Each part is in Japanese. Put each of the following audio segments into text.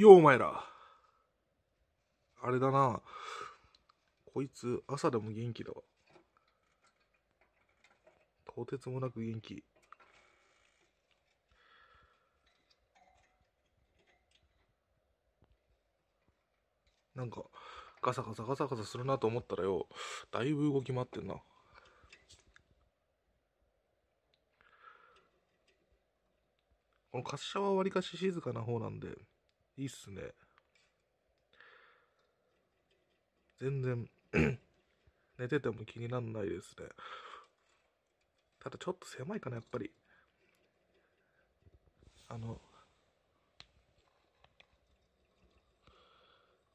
よ、お前ら。あれだな。こいつ、朝でも元気だわ。とてつもなく元気。なんか、ガサガサガサガサするなと思ったらよ、だいぶ動き回ってんな。この滑車はわりかし静かな方なんで、いいっすね。全然 寝てても気になんないですね。ただちょっと狭いかな、やっぱり。あの、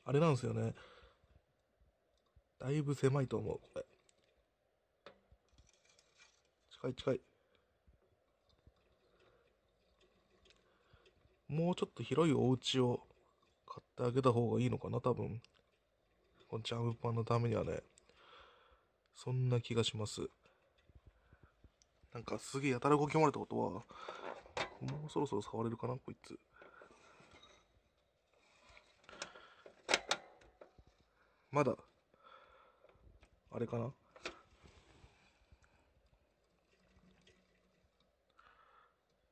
あれなんですよね。だいぶ狭いと思う、これ。近い近い。もうちょっと広いお家を買ってあげた方がいいのかな、多分。このジャムパンのためにはね。そんな気がします。なんかすげえやたら動き回れたことは、もうそろそろ触れるかな、こいつ。まだ、あれかな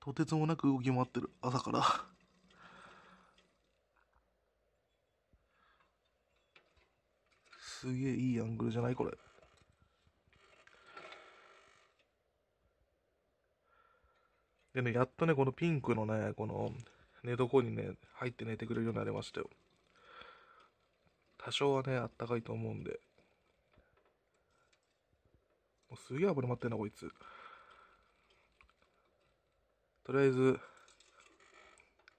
とてつもなく動き回ってる、朝から。すげえいいアングルじゃないこれ。でね、やっとね、このピンクのね、この寝床にね、入って寝てくれるようになりましたよ。多少はね、あったかいと思うんで。もうすげえ暴れまってんな、こいつ。とりあえず、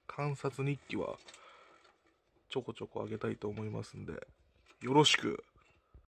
観察日記は、ちょこちょこあげたいと思いますんで、よろしく